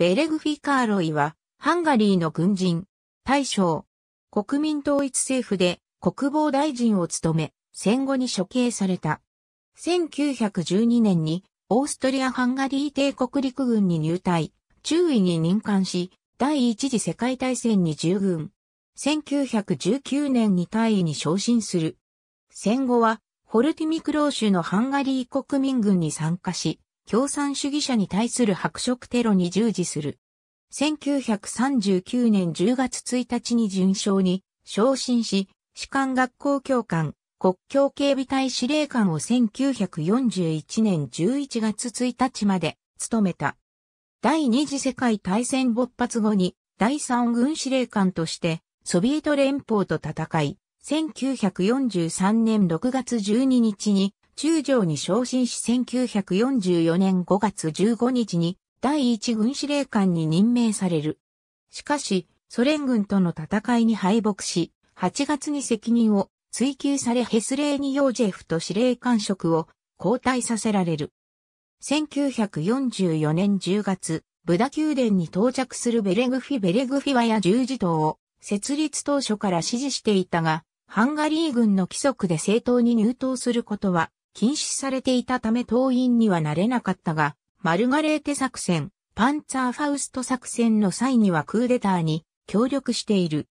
ベレグフィカーロイは、ハンガリーの軍人、大将、国民統一政府で国防大臣を務め、戦後に処刑された。1912年に、オーストリア・ハンガリー帝国陸軍に入隊、中尉に任官し、第一次世界大戦に従軍。1919年に大尉に昇進する。戦後は、ホルティミクローシュのハンガリー国民軍に参加し、共産主義者に対する白色テロに従事する。1939年10月1日に順将に昇進し、士官学校教官、国境警備隊司令官を1941年11月1日まで務めた。第二次世界大戦勃発後に第三軍司令官としてソビエト連邦と戦い、1943年6月12日に中将に昇進し1944年5月15日に第一軍司令官に任命される。しかし、ソ連軍との戦いに敗北し、8月に責任を追及されヘスレーニ・ヨージェフと司令官職を交代させられる。1944年10月、ブダ宮殿に到着するベレグフィ・ベレグフィワや十字党を設立当初から支持していたが、ハンガリー軍の規則で政党に入党することは禁止されていたため党員にはなれなかったが、マルガレーテ作戦、パンツァーファウスト作戦の際にはクーデターに協力している。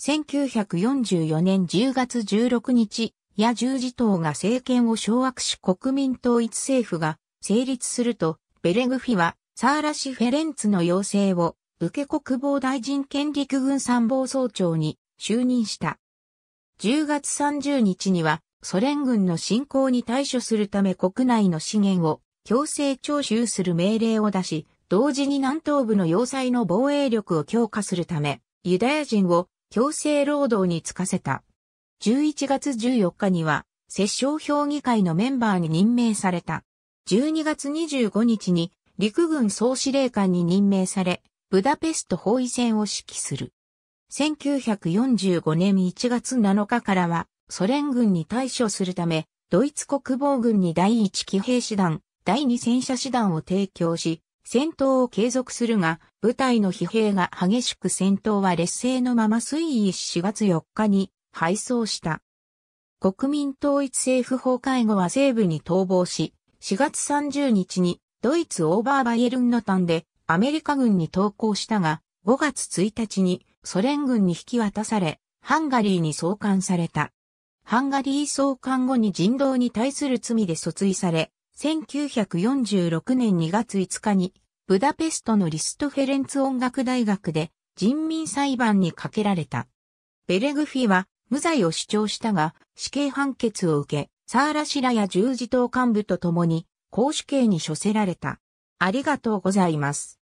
1944年10月16日、野十字党が政権を掌握し国民統一政府が成立すると、ベレグフィはサーラシ・フェレンツの要請を受け国防大臣兼陸軍参謀総長に就任した。10月30日にはソ連軍の侵攻に対処するため国内の資源を強制徴収する命令を出し、同時に南東部の要塞の防衛力を強化するため、ユダヤ人を強制労働に就かせた。11月14日には、摂政評議会のメンバーに任命された。12月25日に陸軍総司令官に任命され、ブダペスト包囲戦を指揮する。1945年1月7日からは、ソ連軍に対処するため、ドイツ国防軍に第1騎兵師団、第2戦車師団を提供し、戦闘を継続するが、部隊の疲弊が激しく戦闘は劣勢のまま推移し4月4日に敗走した。国民統一政府崩壊後は西部に逃亡し、4月30日にドイツオーバーバイエルンの単でアメリカ軍に投降したが、5月1日にソ連軍に引き渡され、ハンガリーに送還された。ハンガリー送還後に人道に対する罪で訴追され、1946年2月5日に、ブダペストのリストフェレンツ音楽大学で人民裁判にかけられた。ベレグフィは無罪を主張したが、死刑判決を受け、サーラシラや十字党幹部と共に、公主刑に処せられた。ありがとうございます。